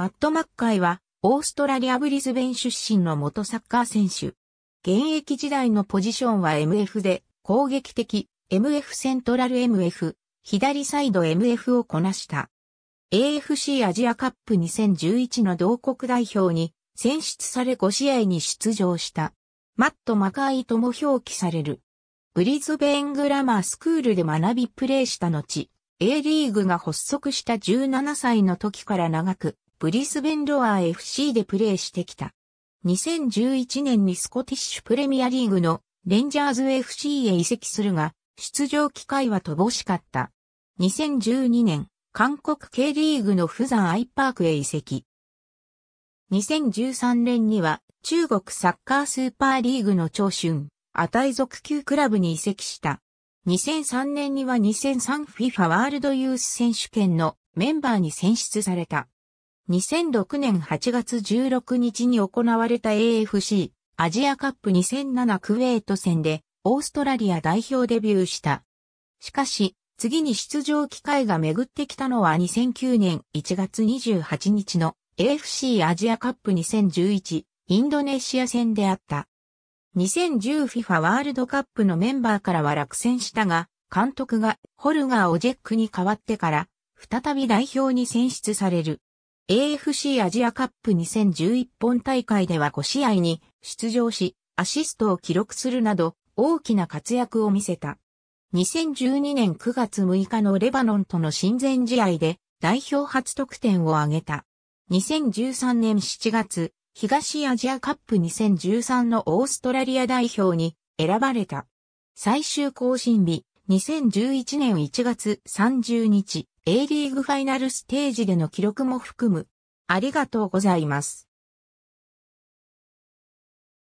マット・マッカイは、オーストラリア・ブリズベン出身の元サッカー選手。現役時代のポジションは MF で、攻撃的、MF セントラル MF、左サイド MF をこなした。AFC アジアカップ2011の同国代表に選出され5試合に出場した。マット・マカイとも表記される。ブリズベングラマースクールで学びプレーした後、A リーグが発足した17歳の時から長くブリスベンロアー FC でプレーしてきた。2011年にスコティッシュプレミアリーグのレンジャーズ FC へ移籍するが、出場機会は乏しかった。2012年、韓国 K リーグのザンアイパークへ移籍。2013年には中国サッカースーパーリーグの長春、値属級クラブに移籍した。2003年には 2003FIFA ワールドユース選手権のメンバーに選出された。2006年8月16日に行われた AFC アジアカップ2007クウェート戦でオーストラリア代表デビューした。しかし、次に出場機会が巡ってきたのは2009年1月28日の AFC アジアカップ2011インドネシア戦であった。2010FIFA ワールドカップのメンバーからは落選したが、監督がホルガー・オジェックに代わってから、再び代表に選出される。AFC アジアカップ2011本大会では5試合に出場し、アシストを記録するなど大きな活躍を見せた。2012年9月6日のレバノンとの親善試合で代表初得点を挙げた。2013年7月、東アジアカップ2013のオーストラリア代表に選ばれた。最終更新日、2011年1月30日、A リーグファイナルステージでの記録も含む。ありがとうございます。